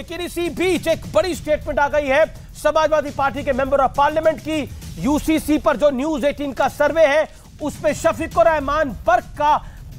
लेकिन इसी बीच एक बड़ी स्टेटमेंट आ गई है समाजवादी पार्टी के मेंबर ऑफ पार्लियामेंट की यूसीसी पर जो न्यूज 18 का सर्वे है उसमें शफीकुर रहमान बर्क का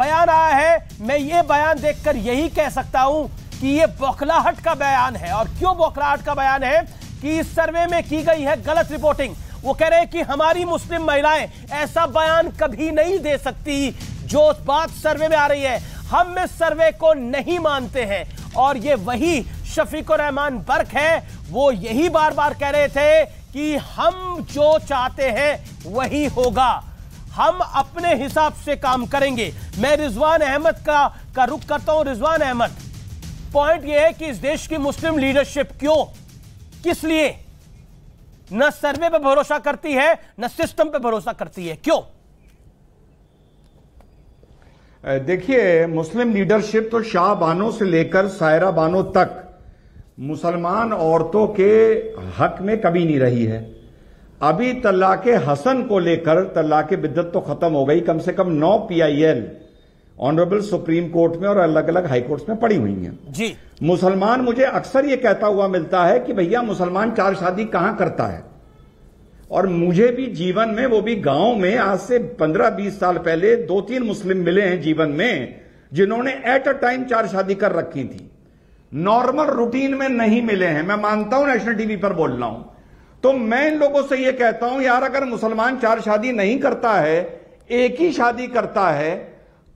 बयान आया है मैं ये बयान देखकर यही कह सकता हूं कि ये बौखलाहट का बयान है और क्यों बौखलाहट का बयान है कि इस सर्वे में की गई है गलत रिपोर्टिंग वो कह रहे हैं कि हमारी मुस्लिम महिलाएं ऐसा बयान कभी नहीं दे सकती जो बात सर्वे में आ रही है हम इस सर्वे को नहीं मानते हैं और ये वही शफीक रहमान बर्क है वो यही बार बार कह रहे थे कि हम जो चाहते हैं वही होगा हम अपने हिसाब से काम करेंगे मैं रिजवान अहमद का का रुख करता हूं रिजवान अहमद पॉइंट यह है कि इस देश की मुस्लिम लीडरशिप क्यों किस लिए न सर्वे पर भरोसा करती है न सिस्टम पर भरोसा करती है क्यों देखिए मुस्लिम लीडरशिप तो शाह बानो से लेकर सायरा बानो तक मुसलमान औरतों के हक में कमी नहीं रही है अभी तलाक हसन को लेकर तलाक बिद्दत तो खत्म हो गई कम से कम नौ पीआईएल ऑनरेबल सुप्रीम कोर्ट में और अलग अलग हाई कोर्ट्स में पड़ी हुई हैं जी मुसलमान मुझे अक्सर ये कहता हुआ मिलता है कि भैया मुसलमान चार शादी कहां करता है और मुझे भी जीवन में वो भी गांव में आज से पंद्रह बीस साल पहले दो तीन मुस्लिम मिले हैं जीवन में जिन्होंने एट अ टाइम चार शादी कर रखी थी नॉर्मल रूटीन में नहीं मिले हैं मैं मानता हूं नेशनल टीवी पर बोल रहा हूं तो मैं इन लोगों से यह कहता हूं यार अगर मुसलमान चार शादी नहीं करता है एक ही शादी करता है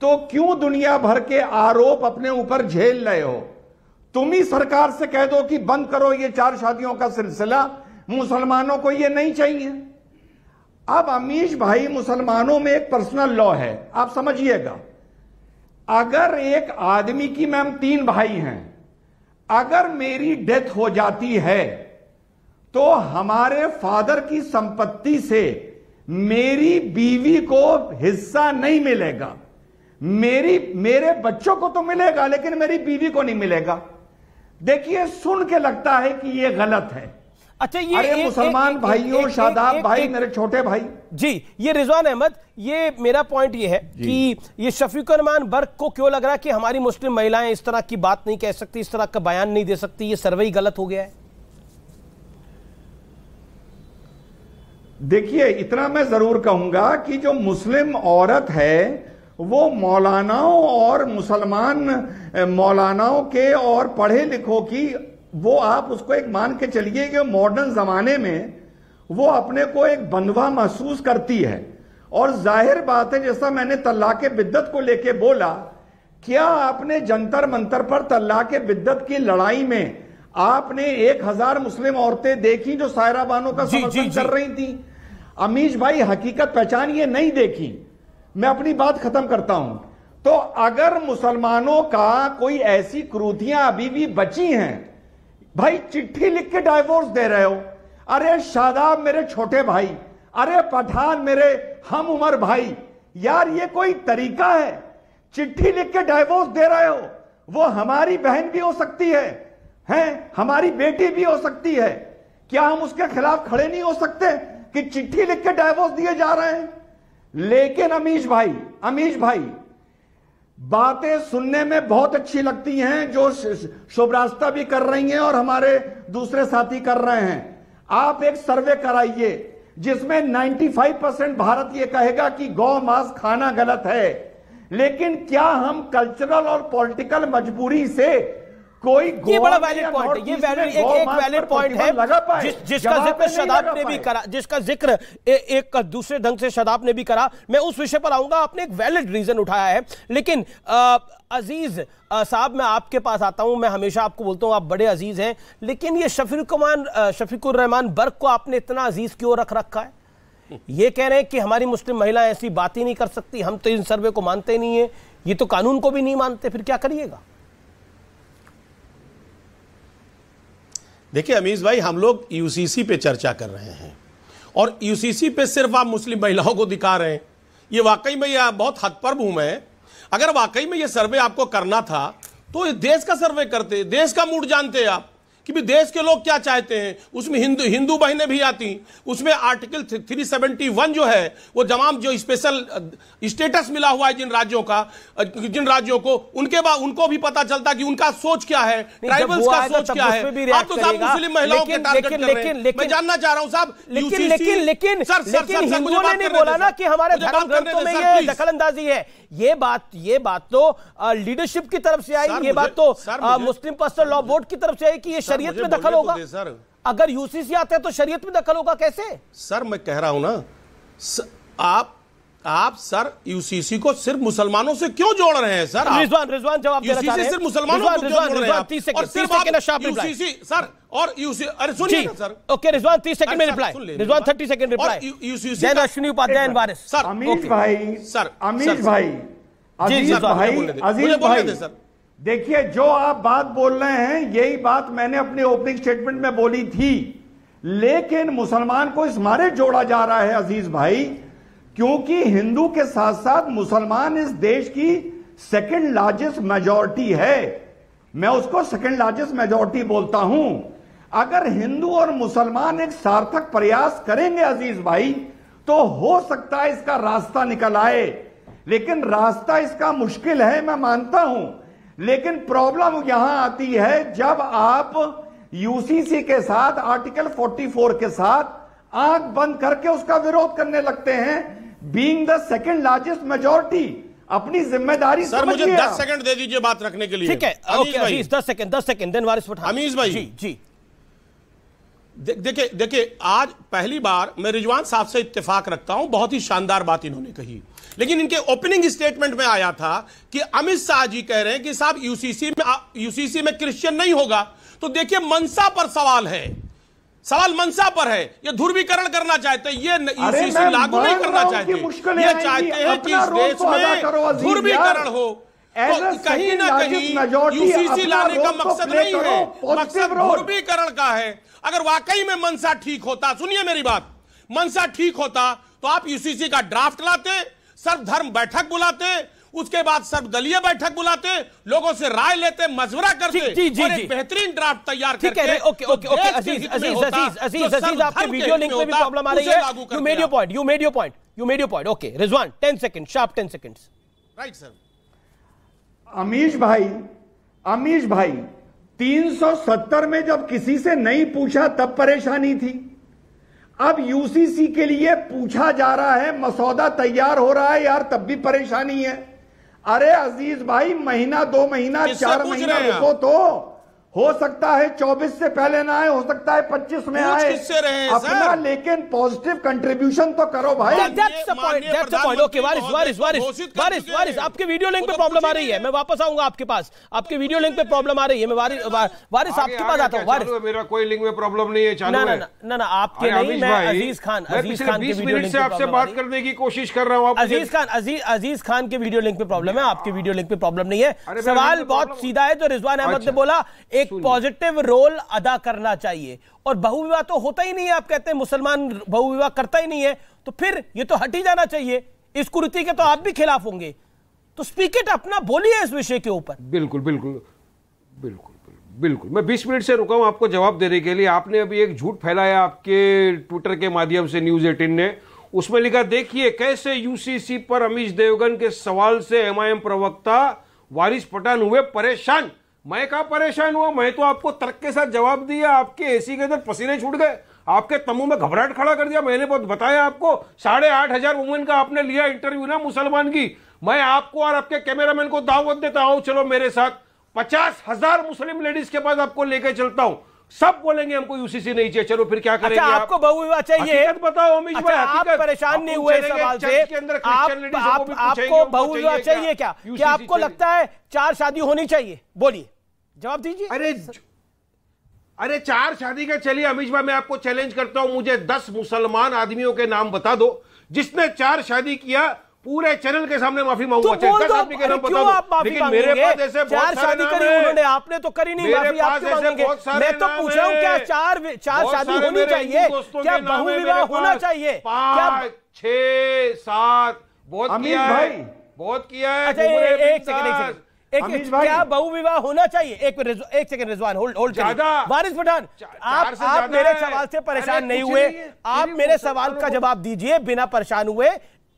तो क्यों दुनिया भर के आरोप अपने ऊपर झेल रहे हो तुम ही सरकार से कह दो कि बंद करो ये चार शादियों का सिलसिला मुसलमानों को ये नहीं चाहिए अब अमीश भाई मुसलमानों में एक पर्सनल लॉ है आप समझिएगा अगर एक आदमी की मैम तीन भाई हैं अगर मेरी डेथ हो जाती है तो हमारे फादर की संपत्ति से मेरी बीवी को हिस्सा नहीं मिलेगा मेरी मेरे बच्चों को तो मिलेगा लेकिन मेरी बीवी को नहीं मिलेगा देखिए सुन के लगता है कि यह गलत है अच्छा ये अरे मुसलमान भाइयों शादाब भाई मेरे छोटे भाई जी ये रिजवान अहमद ये मेरा पॉइंट ये है कि ये शफीकरमान बर्क को क्यों लग रहा है कि हमारी मुस्लिम महिलाएं इस तरह की बात नहीं कह सकती इस तरह का बयान नहीं दे सकती ये सर्वे ही गलत हो गया है देखिए इतना मैं जरूर कहूंगा कि जो मुस्लिम औरत है वो मौलानाओं और मुसलमान मौलानाओं के और पढ़े लिखों की वो आप उसको एक मान के चलिए कि मॉडर्न जमाने में वो अपने को एक बंधवा महसूस करती है और जाहिर बात है जैसा मैंने तल्ला के बिद्दत को लेके बोला क्या आपने जंतर मंतर पर तल्ला के बिद्दत की लड़ाई में आपने एक हजार मुस्लिम औरतें देखी जो सायरा बानो का समर्थन कर रही थी अमीश भाई हकीकत पहचान ये नहीं देखी मैं अपनी बात खत्म करता हूं तो अगर मुसलमानों का कोई ऐसी क्रूतियां अभी भी बची हैं भाई चिट्ठी लिख के डाइवोर्स दे रहे हो अरे शादाब मेरे छोटे भाई अरे पठान मेरे हम उमर भाई यार ये कोई तरीका है चिट्ठी लिख के डाइवोर्स दे रहे हो वो हमारी बहन भी हो सकती है हैं हमारी बेटी भी हो सकती है क्या हम उसके खिलाफ खड़े नहीं हो सकते कि चिट्ठी लिख के डाइवोर्स दिए जा रहे हैं लेकिन अमीश भाई अमीश भाई बातें सुनने में बहुत अच्छी लगती हैं जो शुभरास्ता भी कर रही हैं और हमारे दूसरे साथी कर रहे हैं आप एक सर्वे कराइए जिसमें 95 परसेंट भारत ये कहेगा कि गौ मांस खाना गलत है लेकिन क्या हम कल्चरल और पॉलिटिकल मजबूरी से कोई ये बड़ा वैलिड पॉइंट है ये वैलिड एक एक वैलिड पॉइंट है जिस, जिसका जिक्र शदाब ने भी करा जिसका जिक्र ए, एक दूसरे ढंग से शदाब ने भी करा मैं उस विषय पर आऊंगा आपने एक वैलिड रीजन उठाया है लेकिन आ, अजीज साहब मैं आपके पास आता हूं मैं हमेशा आपको बोलता हूं आप बड़े अजीज हैं लेकिन ये शफीकुमान शफीकुररहमान बर्ग को आपने इतना अजीज क्यों रख रखा है ये कह रहे हैं कि हमारी मुस्लिम महिलाएं ऐसी बात ही नहीं कर सकती हम तो इन सर्वे को मानते नहीं है ये तो कानून को भी नहीं मानते फिर क्या करिएगा देखिए अमीश भाई हम लोग यूसीसी पे चर्चा कर रहे हैं और यूसीसी पे सिर्फ आप मुस्लिम महिलाओं को दिखा रहे हैं ये वाकई में यह बहुत हतपर्ब हूं मैं अगर वाकई में ये सर्वे आपको करना था तो देश का सर्वे करते देश का मूड जानते आप कि भी देश के लोग क्या चाहते हैं उसमें हिंदू हिंदू बहनें भी आती उसमें आर्टिकल 371 जो है वो तमाम जो स्पेशल स्टेटस मिला हुआ है जिन राज्यों का जिन राज्यों को उनके बाद उनको भी पता चलता कि उनका सोच क्या है ट्राइबल्स का सोच क्या है आप तो साहब मुस्लिम महिलाओं के टारगेट कर मैं जानना चाह रहा हूँ साहब लेकिन लेकिन लेकिन सर सर हिंदुओं ने बोला ना कि हमारे धर्म ग्रंथों है ये बात ये बात तो लीडरशिप की तरफ से आई ये बात तो मुस्लिम पर्सनल लॉ बोर्ड की तरफ से आई कि ये शरीयत में दखल तो होगा तो सर अगर यूसीसी आते हैं तो शरीयत में दखल होगा कैसे सर मैं कह रहा हूं ना स, आप आप सर यूसीसी को सिर्फ मुसलमानों से क्यों जोड़ रहे हैं सर रिजवान रिजवान जवाब देना चाह रहे सिर्फ मुसलमानों को क्यों जोड़ रहे हैं तीस सेकंड तीस सेकंड शार्प रिप्लाई सर और यूसी अरे सुनिए सर ओके रिजवान तीस सेकंड में reply Rizwan thirty second reply UCC Jain Ashwini Upadhyay Waris sir Amir भाई सर अमीर भाई अजीज भाई अजीज भाई सर देखिए जो आप बात बोल रहे हैं यही बात मैंने अपने ओपनिंग स्टेटमेंट में बोली थी लेकिन मुसलमान को इस मारे जोड़ा जा रहा है अजीज भाई क्योंकि हिंदू के साथ साथ मुसलमान इस देश की सेकंड लार्जेस्ट मेजोरिटी है मैं उसको सेकंड लार्जेस्ट मेजोरिटी बोलता हूं अगर हिंदू और मुसलमान एक सार्थक प्रयास करेंगे अजीज भाई तो हो सकता है इसका रास्ता निकल आए लेकिन रास्ता इसका मुश्किल है मैं मानता हूं लेकिन प्रॉब्लम यहां आती है जब आप यूसीसी के साथ आर्टिकल 44 के साथ आंख बंद करके उसका विरोध करने लगते हैं being the second largest majority अपनी जिम्मेदारी सर मुझे दस सेकंड दे दीजिए बात रखने के लिए ठीक है ओके, दस सेकंड दस सेकंड देन वारिस अमीश भाई जी जी देखिए देखिए आज पहली बार मैं रिजवान साहब से इत्तेफाक रखता हूं बहुत ही शानदार बात इन्होंने कही लेकिन इनके ओपनिंग स्टेटमेंट में आया था कि अमित शाह जी कह रहे हैं कि साहब यूसीसी में यूसीसी में क्रिश्चियन नहीं होगा तो देखिए मनसा पर सवाल है सवाल मनसा पर है ये ध्रुवीकरण करना चाहते हैं ये यूसीसी लागू नहीं करना चाहते ये चाहते हैं कि इस देश में ध्रुवीकरण हो तो कहीं ना कहीं यूसीसी लाने का मकसद नहीं है मकसद ध्रुवीकरण का है अगर वाकई में मनसा ठीक होता सुनिए मेरी बात मनसा ठीक होता तो आप यूसीसी का ड्राफ्ट लाते सर्वधर्म बैठक बुलाते उसके बाद सर्वदलीय बैठक बुलाते लोगों से राय लेते मशवरा करते जी, जी, और एक बेहतरीन ड्राफ्ट तैयार करते okay okay okay Aziz Aziz Aziz Aziz Aziz आपके वीडियो लिंक में भी प्रॉब्लम आ रही है you made your point you made your point you made your point okay Rizwan 10 second sharp 10 seconds right sir Amish भाई अमीश भाई 370 में जब किसी से नहीं पूछा तब परेशानी थी अब यूसीसी के लिए पूछा जा रहा है मसौदा तैयार हो रहा है यार तब भी परेशानी है अरे अजीज भाई महीना दो महीना चार महीना रुको तो हो सकता है 24 से पहले ना आए हो सकता है 25 में आए किससे रहे अपना लेकिन पॉजिटिव कंट्रीब्यूशन तो करो भाई आपके वीडियो लिंक पे प्रॉब्लम आ रही है मैं वापस आऊंगा आपके पास आपके वीडियो लिंक पे प्रॉब्लम आ रही है मैं वारिस आपके पास आता हूँ मेरा कोई लिंक में प्रॉब्लम नहीं है ना ना ना आपके नहीं मैं अजीज खान बीस मिनट से आपसे बात करने की कोशिश कर रहा हूँ अजीज खान अजीज खान के वीडियो लिंक पे प्रॉब्लम है आपके वीडियो लिंक पे प्रॉब्लम नहीं है सवाल बहुत सीधा है तो रिजवान अहमद ने अच्छा। बोला एक पॉजिटिव रोल अदा करना चाहिए और बहुविवाह तो होता ही नहीं है आप कहते हैं मुसलमान बहुविवाह करता ही नहीं है तो फिर ये तो हट ही जाना चाहिए इस कुरीति के तो आप भी खिलाफ होंगे तो स्पीक इट अपना बोलिए इस विषय के ऊपर बिल्कुल बिल्कुल बिल्कुल बिल्कुल मैं बीस मिनट से रुका हूं आपको जवाब देने के लिए आपने अभी एक झूठ फैलाया आपके ट्विटर के माध्यम से न्यूज एटीन ने उसमें लिखा देखिए कैसे यूसीसी पर अमीश देवगन के सवाल से एमआईएम प्रवक्ता वारिस पठान हुए परेशान मैं कहा परेशान हुआ मैं तो आपको तर्क के साथ जवाब दिया आपके एसी के अंदर पसीने छूट गए आपके तमू में घबराहट खड़ा कर दिया मैंने बहुत बताया आपको साढ़े आठ हजार वुमेन का आपने लिया इंटरव्यू ना मुसलमान की मैं आपको और आपके कैमरामैन को दावत देता हूं चलो मेरे साथ पचास हजार मुस्लिम लेडीज के पास आपको लेकर चलता हूं सब बोलेंगे हमको यूसीसी नहीं चाहिए चलो फिर क्या अच्छा, करेंगे अच्छा, आपको बहुविवाह चाहिए बताओ अमित अच्छा, आप परेशान नहीं हुए सवाल से आप, आप, आपको बहुविवाह अच्छा, चाहिए क्या क्या आपको लगता है चार शादी होनी चाहिए बोलिए जवाब दीजिए अरे अरे चार शादी का चलिए अमित भाई मैं आपको चैलेंज करता हूं मुझे दस मुसलमान आदमियों के नाम बता दो जिसने चार शादी किया पूरे चैनल के सामने माफी मांगूंगा तो के नाम क्यों आप माफी मेरे पास चार शादी करी उन्होंने आपने तो करी नहीं माफी आप क्यों मांगेंगे मैं तो पूछ रहा क्या चार चार शादी होनी चाहिए क्या बहु विवाह होना चाहिए छह सात बहुत किया है बहुत किया है अच्छा एक सेकंड एक सेकंड एक क्या बहु विवाह होना चाहिए एक एक second Rizwan hold hold Waris Pathan आप आप मेरे सवाल से परेशान नहीं हुए आप मेरे सवाल का जवाब दीजिए बिना परेशान हुए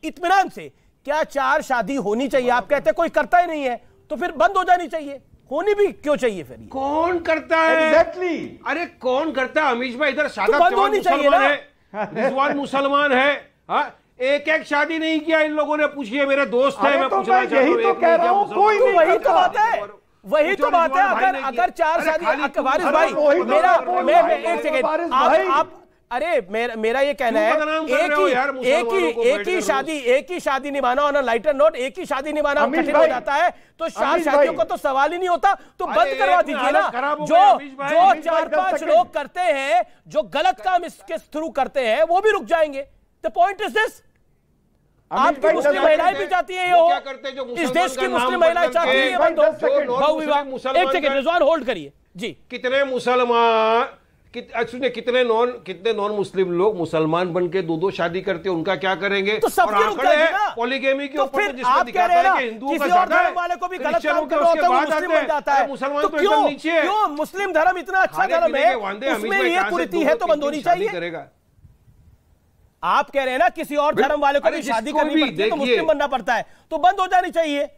इतमान से क्या चार शादी होनी चाहिए आप कहते हैं कोई करता ही नहीं है तो फिर बंद हो जानी चाहिए होनी भी क्यों चाहिए फिर कौन करता है exactly. अरे कौन करता है अमीश भाई इधर शादा तो मुसलमान है मुसलमान है हा? एक एक शादी नहीं किया इन लोगों ने पूछिए मेरे दोस्त है मैं तो पूछना चाहता हूँ तो कोई तो वही तो बात है वही तो बात है अगर अगर चार शादी वारिस भाई मेरा मैं एक सेकेंड आप अरे मेर, मेरा ये कहना है एक ही एक ही एक ही शादी एक ही शादी निभाना और लाइटर नोट एक ही शादी निभाना कठिन हो जाता है तो चार शादियों का तो सवाल ही नहीं होता तो बंद करवा दीजिए ना जो जो चार पांच लोग करते हैं जो गलत काम इसके थ्रू करते हैं वो भी रुक जाएंगे द पॉइंट इज दिस आपकी मुस्लिम महिलाएं भी चाहती है ये हो इस देश की मुस्लिम महिलाएं चाहती है एक सेकेंड रिजवान होल्ड करिए जी कितने मुसलमान कित, सुनिए कितने नॉन कितने नॉन मुस्लिम लोग मुसलमान बन के दो दो शादी करते हैं उनका क्या करेंगे तो सब पॉलीगेमी के तो ऊपर तो जिसमें दिखाता है कि हिंदू का ज्यादा है वाले को भी गलत काम करो तो वो मुस्लिम बन जाता है मुसलमान तो, तो एकदम नीचे है क्यों मुस्लिम धर्म इतना अच्छा धर्म है उसमें ये कुरीति है तो बंद होनी चाहिए करेगा आप कह रहे हैं ना किसी और धर्म वाले को भी शादी करनी पड़ती है तो मुस्लिम बनना पड़ता है तो बंद हो जानी चाहिए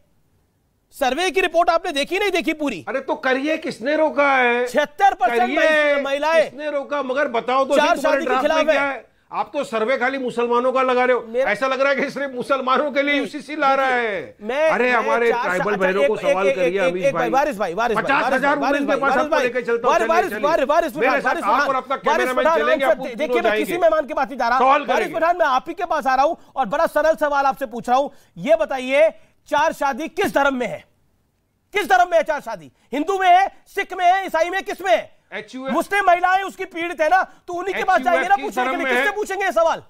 सर्वे की रिपोर्ट आपने देखी नहीं देखी पूरी अरे तो करिए किसने रोका है छिहत्तर परसेंट महिलाएं रोका मगर बताओ तो चार शादी के खिलाफ है आप तो सर्वे खाली मुसलमानों का लगा रहे हो ऐसा लग रहा है कि सिर्फ मुसलमानों के लिए यूसीसी ला रहा है मैं अरे हमारे ट्राइबल अच्छा, बहनों को सवाल करिए अभी भाई पचास हजार देखिए मैं किसी मेहमान के पास नहीं जा रहा हूँ पठान मैं आप ही के पास आ रहा हूँ और बड़ा सरल सवाल आपसे पूछ रहा हूँ ये बताइए चार शादी किस धर्म में है किस धर्म में है चार शादी हिंदू में है सिख में है ईसाई में किस में है मुस्लिम महिलाएं उसकी पीड़ित है ना तो उन्हीं के पास जाएंगे ना पूछने के लिए किससे पूछेंगे सवाल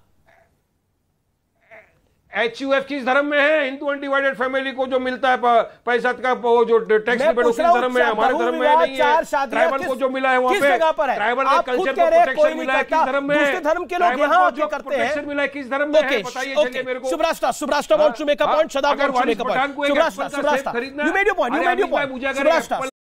एच यू एफ किस धर्म में है हिंदू अनडिवाइडेड फैमिली को जो मिलता है पैसा का वो जो टैक्स धर्म में अच्छा, हमारे धर्म में नहीं है ट्राइबल को जो मिला है वहाँ पे ट्राइबल के कल्चर को प्रोटेक्शन मिला है किस धर्म में धर्म के लोग यहाँ जो करते हैं मिला है किस धर्म में बताइए मेरे को सुब्रास्टा सुब्रास्टा और हाँ, चुमे का पॉइंट हाँ, सदा हाँ, पठान को खरीदना मुझे